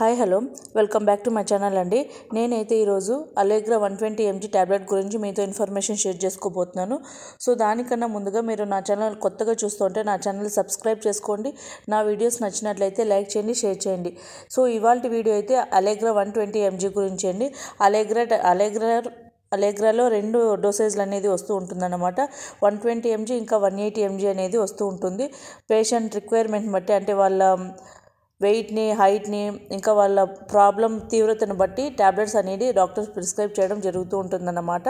hi hello welcome back to my channel అండి నేనైతే ఈరోజు Allegra one twenty mg tablet గురించి మీతో ఇన్ఫర్మేషన్ షేర్ చేసుకోబోతున్నాను సో దానికన్నా ముందుగా మీరు నా ఛానల్ కొత్తగా చూస్తుంటే నా ఛానల్ సబ్స్క్రైబ్ చేసుకోండి నా వీడియోస్ నచ్చినట్లయితే లైక్ చేయండి షేర్ చేయండి సో ఇవాళ వీడియో అయితే అలేగ్రా వన్ ట్వంటీ ఎంజీ గురించి అండి అలేగ్రా అలెగ్రా అలేగ్రాలో రెండు డోసేజ్లు అనేది వస్తూ ఉంటుందన్నమాట వన్ ట్వంటీ ఎంజీ ఇంకా వన్ ఎయిటీ ఎంజీ అనేది వస్తూ ఉంటుంది పేషెంట్ రిక్వైర్మెంట్ బట్టి అంటే వాళ్ళ వెయిట్ని హైట్ని ఇంకా వాళ్ళ ప్రాబ్లం తీవ్రతను బట్టి ట్యాబ్లెట్స్ అనేది డాక్టర్స్ ప్రిస్క్రైబ్ చేయడం జరుగుతూ ఉంటుందన్నమాట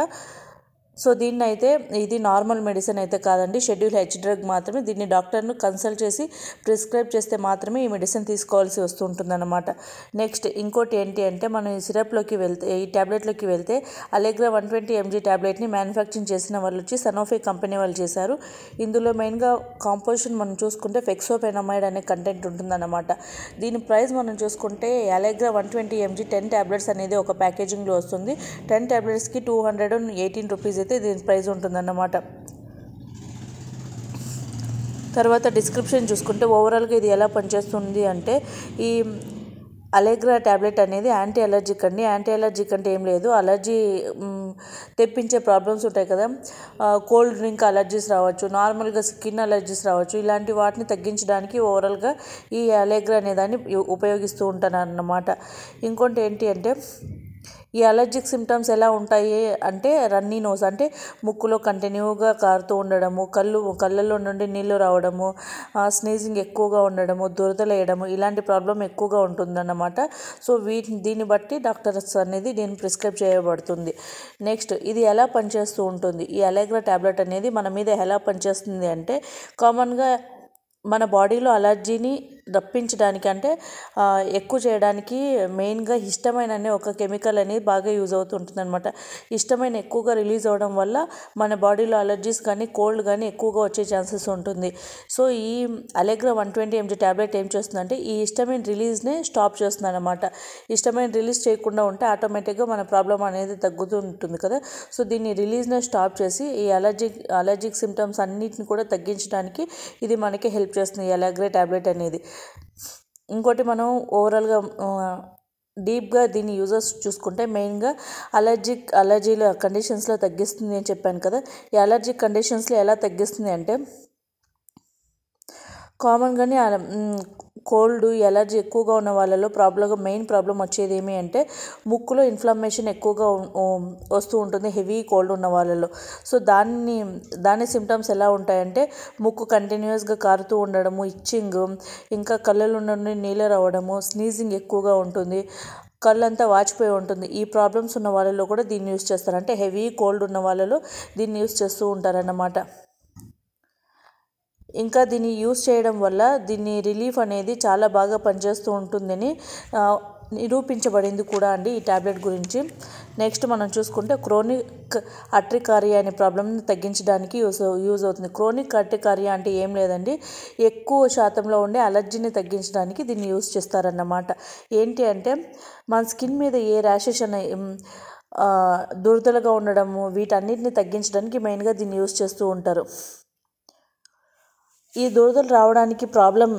సో దీన్ని అయితే ఇది నార్మల్ మెడిసిన్ అయితే కాదండి షెడ్యూల్ హెచ్ డ్రగ్ మాత్రమే దీన్ని డాక్టర్ను కన్సల్ట్ చేసి ప్రిస్క్రైబ్ చేస్తే మాత్రమే ఈ మెడిసిన్ తీసుకోవాల్సి వస్తుంటుందన్నమాట నెక్స్ట్ ఇంకోటి ఏంటి అంటే మనం ఈ సిరప్లోకి వెళ్తే ఈ ట్యాబ్లెట్లోకి వెళ్తే అలెగ్రా వన్ ట్వంటీ ఎంజీ ట్యాబ్లెట్ని మ్యానుఫ్యాక్చరింగ్ చేసిన వాళ్ళు వచ్చి సనోఫే కంపెనీ వాళ్ళు చేశారు ఇందులో మెయిన్గా కాంపోజిషన్ మనం చూసుకుంటే ఫెక్సోపెనమైడ్ అనే కంటెంట్ ఉంటుందన్నమాట దీని ప్రైస్ మనం చూసుకుంటే Allegra one twenty mg ten tablets అనేది ఒక ప్యాకేజింగ్లో వస్తుంది టెన్ ట్యాబ్లెట్స్కి టూ హండ్రెడ్ ఎయిటీన్ రూపీస్ చెప్తే దీని ప్రైజ్ ఉంటుందన్నమాట తర్వాత డిస్క్రిప్షన్ చూసుకుంటే ఓవరాల్గా ఇది ఎలా పనిచేస్తుంది అంటే ఈ అలెగ్రా ట్యాబ్లెట్ అనేది యాంటీ అలర్జిక్ అండి యాంటీ అలర్జిక్ అంటే ఏం లేదు అలర్జీ తెప్పించే ప్రాబ్లమ్స్ ఉంటాయి కదా కోల్డ్ డ్రింక్ అలర్జీస్ రావచ్చు నార్మల్గా స్కిన్ అలర్జీస్ రావచ్చు ఇలాంటి వాటిని తగ్గించడానికి ఓవరాల్గా ఈ అలెగ్రా అనే దాన్ని ఉపయోగిస్తూ ఉంటాను అన్నమాట ఇంకోటి ఏంటి అంటే ఈ అలర్జిక్ సిమ్టమ్స్ ఎలా ఉంటాయి అంటే రన్నీ నోస్ అంటే ముక్కులో కంటిన్యూగా కారుతూ ఉండడము కళ్ళు కళ్ళల్లో నుండి నీళ్లు రావడము స్నేజింగ్ ఎక్కువగా ఉండడము దురదలేయడము ఇలాంటి ప్రాబ్లం ఎక్కువగా ఉంటుందన్నమాట సో వీటి దీన్ని బట్టి డాక్టర్స్ అనేది దీన్ని ప్రిస్క్రైబ్ చేయబడుతుంది నెక్స్ట్ ఇది ఎలా పనిచేస్తూ ఉంటుంది ఈ అలెగ్రా ట్యాబ్లెట్ అనేది మన మీద ఎలా పనిచేస్తుంది అంటే కామన్గా మన బాడీలో అలర్జీని రప్పించడానికి అంటే ఎక్కువ చేయడానికి మెయిన్గా ఇష్టమైన అనే ఒక కెమికల్ అనేది బాగా యూజ్ అవుతుంటుంది అనమాట ఇష్టమైన ఎక్కువగా రిలీజ్ అవ్వడం వల్ల మన బాడీలో అలర్జీస్ కానీ కోల్డ్ కానీ ఎక్కువగా వచ్చే ఛాన్సెస్ ఉంటుంది సో ఈ Allegra one twenty mg tablet ఏం చేస్తుందంటే ఈ ఇష్టమైన రిలీజ్నే స్టాప్ చేస్తుంది అనమాట ఇష్టమైన రిలీజ్ చేయకుండా ఉంటే ఆటోమేటిక్గా మన ప్రాబ్లం అనేది తగ్గుతూ ఉంటుంది కదా సో దీన్ని రిలీజ్నే స్టాప్ చేసి ఈ అలర్జిక్ అలర్జిక్ సిమ్టమ్స్ అన్నిటిని కూడా తగ్గించడానికి ఇది మనకి హెల్ప్ చేస్తుంది అలెగ్రా ట్యాబ్లెట్ అనేది ఇంకోటి మనం ఓవరాల్గా డీప్గా దీని యూజర్స్ చూసుకుంటే మెయిన్గా అలర్జిక్ అలర్జీల కండిషన్స్లో తగ్గిస్తుంది అని చెప్పాను కదా ఈ అలర్జిక్ కండిషన్స్లో ఎలా తగ్గిస్తుంది అంటే కామన్గానే కోల్డ్ ఎలర్జీ ఎక్కువగా ఉన్న వాళ్ళలో ప్రాబ్లం మెయిన్ ప్రాబ్లం వచ్చేది ఏమి అంటే ముక్కులో ఇన్ఫ్లమేషన్ ఎక్కువగా వస్తూ ఉంటుంది హెవీ కోల్డ్ ఉన్న వాళ్ళలో సో దాన్ని దాని సిమ్టమ్స్ ఎలా ఉంటాయంటే ముక్కు కంటిన్యూస్గా కారుతూ ఉండడము ఇచ్చింగ్ ఇంకా కళ్ళలో నుండి నీళ్ళు రావడము స్నీజింగ్ ఎక్కువగా ఉంటుంది కళ్ళంతా వాచిపోయి ఉంటుంది ఈ ప్రాబ్లమ్స్ ఉన్న వాళ్ళలో కూడా దీన్ని యూస్ చేస్తారు అంటే హెవీ కోల్డ్ ఉన్న వాళ్ళలో దీన్ని యూస్ చేస్తూ ఉంటారన్నమాట ఇంకా దీన్ని యూస్ చేయడం వల్ల దీన్ని రిలీఫ్ అనేది చాలా బాగా పనిచేస్తూ ఉంటుందని నిరూపించబడింది కూడా అండి ఈ ట్యాబ్లెట్ గురించి నెక్స్ట్ మనం చూసుకుంటే క్రోనిక్ అట్రికారియా అనే ప్రాబ్లమ్ని తగ్గించడానికి యూస్ యూజ్ అవుతుంది క్రోనిక్ అట్రికారియా అంటే ఏం లేదండి ఎక్కువ శాతంలో ఉండే అలర్జీని తగ్గించడానికి దీన్ని యూజ్ చేస్తారన్నమాట ఏంటి అంటే మన స్కిన్ మీద ఏ ర్యాషెస్ అనే దురదలుగా ఉండడము వీటన్నిటిని తగ్గించడానికి మెయిన్గా దీన్ని యూజ్ చేస్తూ ఉంటారు ఈ దురదలు రావడానికి ప్రాబ్లం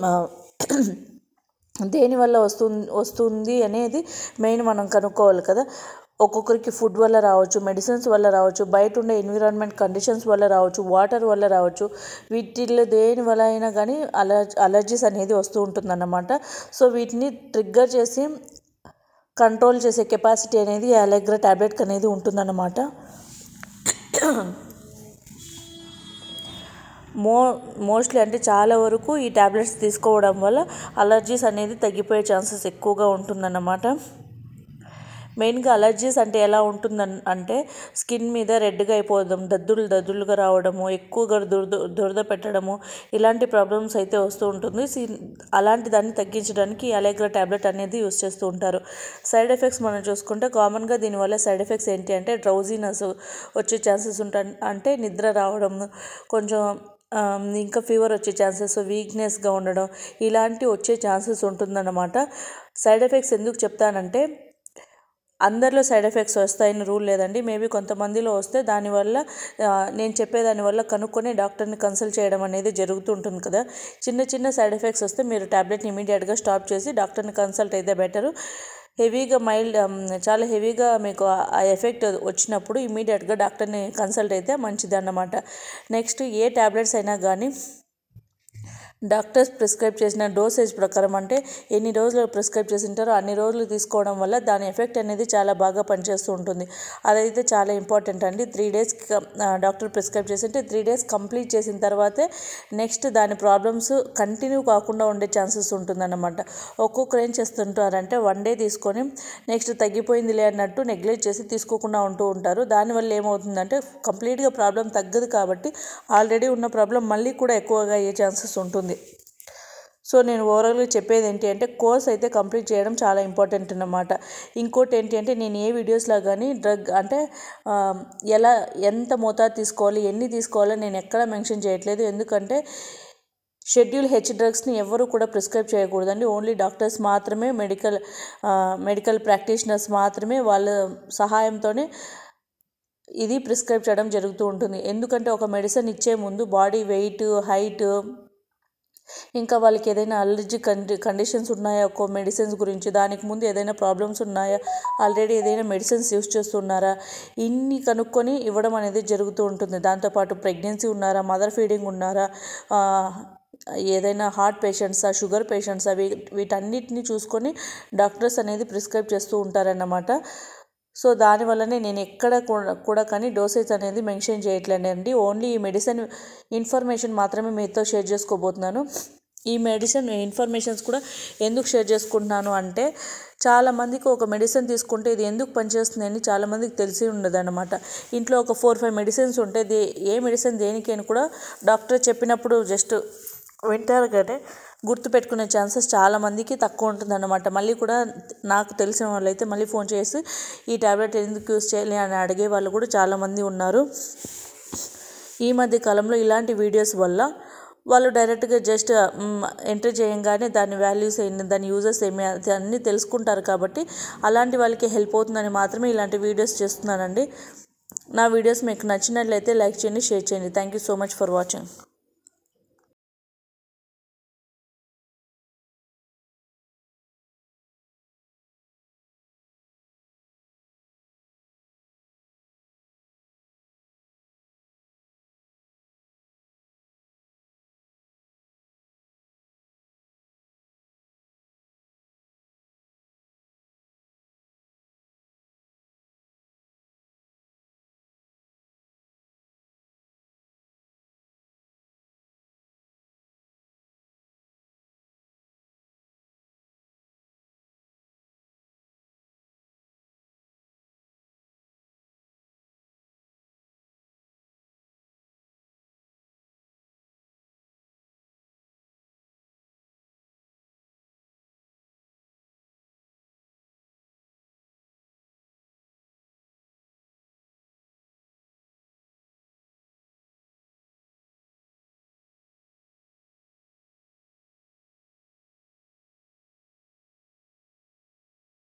దేనివల్ల వస్తుంది వస్తుంది అనేది మెయిన్ మనం కనుక్కోవాలి కదా ఒక్కొక్కరికి ఫుడ్ వల్ల రావచ్చు మెడిసిన్స్ వల్ల రావచ్చు బయట ఉండే ఎన్విరాన్మెంట్ కండిషన్స్ వల్ల రావచ్చు వాటర్ వల్ల రావచ్చు వీటిల్లో దేని వల్ల అయినా కానీ అలర్జీ అలర్జీస్ అనేది వస్తూ ఉంటుందన్నమాట సో వీటిని ట్రిగ్గర్ చేసి కంట్రోల్ చేసే కెపాసిటీ అనేది అలెగ్ర ట్యాబ్లెట్కి అనేది ఉంటుందన్నమాట మో మోస్ట్లీ అంటే చాలా వరకు ఈ ట్యాబ్లెట్స్ తీసుకోవడం వల్ల అలర్జీస్ అనేది తగ్గిపోయే ఛాన్సెస్ ఎక్కువగా ఉంటుందన్నమాట మెయిన్గా అలర్జీస్ అంటే ఎలా ఉంటుందని అంటే స్కిన్ మీద రెడ్గా అయిపోవడం దద్దులు దద్దులుగా రావడము ఎక్కువగా దురద దురద పెట్టడము ఇలాంటి ప్రాబ్లమ్స్ అయితే వస్తూ ఉంటుంది అలాంటి దాన్ని తగ్గించడానికి అలెగ్ర ట్యాబ్లెట్ అనేది యూస్ చేస్తూ ఉంటారు సైడ్ ఎఫెక్ట్స్ మనం చూసుకుంటే కామన్గా దీనివల్ల సైడ్ ఎఫెక్ట్స్ ఏంటి అంటే డ్రౌజీనెస్ వచ్చే ఛాన్సెస్ ఉంటా అంటే నిద్ర రావడం కొంచెం ఇంకా ఫీవర్ వచ్చే ఛాన్సెస్ వీక్నెస్గా ఉండడం ఇలాంటి వచ్చే ఛాన్సెస్ ఉంటుందన్నమాట సైడ్ ఎఫెక్ట్స్ ఎందుకు చెప్తానంటే అందరిలో సైడ్ ఎఫెక్ట్స్ వస్తాయని రూల్ లేదండి మేబీ కొంతమందిలో వస్తే దానివల్ల నేను చెప్పేదాని వల్ల కనుక్కొని డాక్టర్ని కన్సల్ట్ చేయడం అనేది జరుగుతుంటుంది కదా చిన్న చిన్న సైడ్ ఎఫెక్ట్స్ వస్తే మీరు ట్యాబ్లెట్ని ఇమీడియట్గా స్టాప్ చేసి డాక్టర్ని కన్సల్ట్ అయితే బెటరు హెవీగా మైల్డ్ చాలా హెవీగా మీకు ఆ ఎఫెక్ట్ వచ్చినప్పుడు ఇమీడియట్గా డాక్టర్ని కన్సల్ట్ అయితే మంచిది అన్నమాట నెక్స్ట్ ఏ ట్యాబ్లెట్స్ అయినా కానీ డాక్టర్స్ ప్రిస్క్రైబ్ చేసిన డోసేజ్ ప్రకారం అంటే ఎన్ని రోజులు ప్రిస్క్రైబ్ చేసి ఉంటారో అన్ని రోజులు తీసుకోవడం వల్ల దాని ఎఫెక్ట్ అనేది చాలా బాగా పనిచేస్తూ ఉంటుంది అదైతే చాలా ఇంపార్టెంట్ అండి త్రీ డేస్ డాక్టర్ ప్రిస్క్రైబ్ చేసి ఉంటే త్రీ డేస్ కంప్లీట్ చేసిన తర్వాతే నెక్స్ట్ దాని ప్రాబ్లమ్స్ కంటిన్యూ కాకుండా ఉండే ఛాన్సెస్ ఉంటుందన్నమాట ఒక్కొక్కరు ఏం చేస్తుంటారంటే వన్ డే తీసుకొని నెక్స్ట్ తగ్గిపోయిందిలే అన్నట్టు నెగ్లెక్ట్ చేసి తీసుకోకుండా ఉంటూ ఉంటారు దానివల్ల ఏమవుతుందంటే కంప్లీట్గా ప్రాబ్లం తగ్గదు కాబట్టి ఆల్రెడీ ఉన్న ప్రాబ్లం మళ్ళీ కూడా ఎక్కువగా అయ్యే ఛాన్సెస్ ఉంటుంది సో నేను ఓవరాల్గా చెప్పేది ఏంటి అంటే కోర్స్ అయితే కంప్లీట్ చేయడం చాలా ఇంపార్టెంట్ అన్నమాట ఇంకోటి ఏంటి అంటే నేను ఏ వీడియోస్లో కానీ డ్రగ్ అంటే ఎలా ఎంత మోతాదు తీసుకోవాలి ఎన్ని తీసుకోవాలో నేను ఎక్కడ మెన్షన్ చేయట్లేదు ఎందుకంటే షెడ్యూల్ హెచ్ డ్రగ్స్ని ఎవరు కూడా ప్రిస్క్రైబ్ చేయకూడదండి ఓన్లీ డాక్టర్స్ మాత్రమే మెడికల్ మెడికల్ ప్రాక్టీషనర్స్ మాత్రమే వాళ్ళ సహాయంతోనే ఇది ప్రిస్క్రైబ్ చేయడం జరుగుతూ ఉంటుంది ఎందుకంటే ఒక మెడిసిన్ ఇచ్చే ముందు బాడీ వెయిట్ హైట్ ఇంకా వాళ్ళకి ఏదైనా అలర్జీ కండి కండిషన్స్ ఉన్నాయా ఒక్కో మెడిసిన్స్ గురించి దానికి ముందు ఏదైనా ప్రాబ్లమ్స్ ఉన్నాయా ఆల్రెడీ ఏదైనా మెడిసిన్స్ యూస్ చేస్తున్నారా ఇన్ని కనుక్కొని ఇవ్వడం అనేది జరుగుతూ ఉంటుంది దాంతోపాటు ప్రెగ్నెన్సీ ఉన్నారా మదర్ ఫీడింగ్ ఉన్నారా ఏదైనా హార్ట్ పేషెంట్సా షుగర్ పేషెంట్సా వీ వీటన్నిటిని చూసుకొని డాక్టర్స్ అనేది ప్రిస్క్రైబ్ చేస్తూ ఉంటారన్నమాట సో దానివల్లనే నేను ఎక్కడ కూడా కానీ డోసేజ్ అనేది మెన్షన్ చేయట్లేదండి ఓన్లీ ఈ మెడిసిన్ ఇన్ఫర్మేషన్ మాత్రమే మీతో షేర్ చేసుకోబోతున్నాను ఈ మెడిసిన్ ఇన్ఫర్మేషన్స్ కూడా ఎందుకు షేర్ చేసుకుంటున్నాను అంటే చాలామందికి ఒక మెడిసిన్ తీసుకుంటే ఇది ఎందుకు పనిచేస్తుంది అని చాలామందికి తెలిసి అనమాట ఇంట్లో ఒక ఫోర్ ఫైవ్ మెడిసిన్స్ ఉంటే ఏ మెడిసిన్ దేనికైనా కూడా డాక్టర్ చెప్పినప్పుడు జస్ట్ వింటారు కానీ గుర్తుపెట్టుకునే ఛాన్సెస్ చాలామందికి తక్కువ ఉంటుందన్నమాట మళ్ళీ కూడా నాకు తెలిసిన వాళ్ళు అయితే మళ్ళీ ఫోన్ చేసి ఈ ట్యాబ్లెట్ ఎందుకు యూస్ చేయాలి అని అడిగే వాళ్ళు కూడా చాలామంది ఉన్నారు ఈ మధ్య కాలంలో ఇలాంటి వీడియోస్ వల్ల వాళ్ళు డైరెక్ట్గా జస్ట్ ఎంటర్ చేయంగానే దాని వాల్యూస్ ఏంటి దాని యూజెస్ ఏమి అన్నీ తెలుసుకుంటారు కాబట్టి అలాంటి వాళ్ళకి హెల్ప్ అవుతుందని మాత్రమే ఇలాంటి వీడియోస్ చేస్తున్నానండి నా వీడియోస్ మీకు నచ్చినట్లయితే లైక్ చేయండి షేర్ చేయండి thank you so much for watching